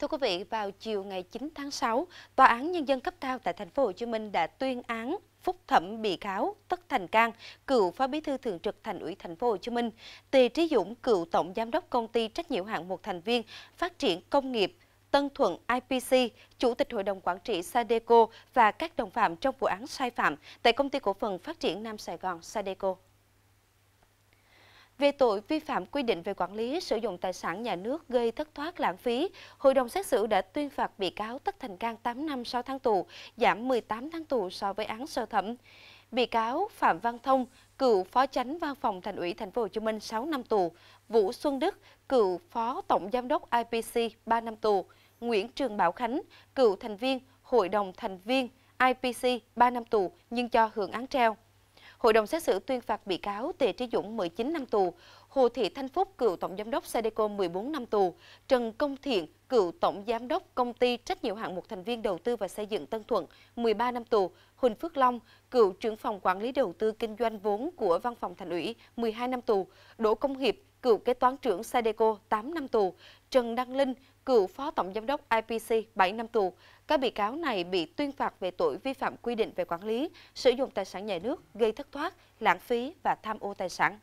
Thưa quý vị, vào chiều ngày 9 tháng 6, Tòa án Nhân dân cấp cao tại thành phố Hồ Chí Minh đã tuyên án phúc thẩm bị cáo Tất Thành Cang, cựu phó bí thư thường trực Thành ủy Thành phố Hồ Chí Minh, Tề Trí Dũng, cựu tổng giám đốc công ty trách nhiệm hạn một thành viên phát triển công nghiệp Tân Thuận IPC, Chủ tịch Hội đồng Quản trị Sadeco và các đồng phạm trong vụ án sai phạm tại Công ty Cổ phần Phát triển Nam Sài Gòn Sadeco. Về tội vi phạm quy định về quản lý sử dụng tài sản nhà nước gây thất thoát lãng phí, Hội đồng xét xử đã tuyên phạt bị cáo Tất Thành Cang 8 năm 6 tháng tù, giảm 18 tháng tù so với án sơ thẩm. Bị cáo Phạm Văn Thông, cựu phó chánh văn phòng thành ủy thành phố Hồ Chí Minh 6 năm tù, Vũ Xuân Đức, cựu phó tổng giám đốc IPC 3 năm tù, Nguyễn Trường Bảo Khánh, cựu thành viên Hội đồng thành viên IPC 3 năm tù nhưng cho hưởng án treo. Hội đồng xét xử tuyên phạt bị cáo Tề Trí Dũng 19 năm tù, Hồ Thị Thanh Phúc, cựu tổng giám đốc Sadeco 14 năm tù, Trần Công Thiện, cựu tổng giám đốc công ty trách nhiệm hạn một thành viên đầu tư và xây dựng Tân Thuận 13 năm tù, Huỳnh Phước Long, cựu trưởng phòng quản lý đầu tư kinh doanh vốn của văn phòng thành ủy 12 năm tù, Đỗ Công Hiệp, cựu kế toán trưởng Sadeco 8 năm tù, Trần Đăng Linh, cựu phó tổng giám đốc IPC 7 năm tù. Các bị cáo này bị tuyên phạt về tội vi phạm quy định về quản lý, sử dụng tài sản nhà nước gây thất thoát, lãng phí và tham ô tài sản.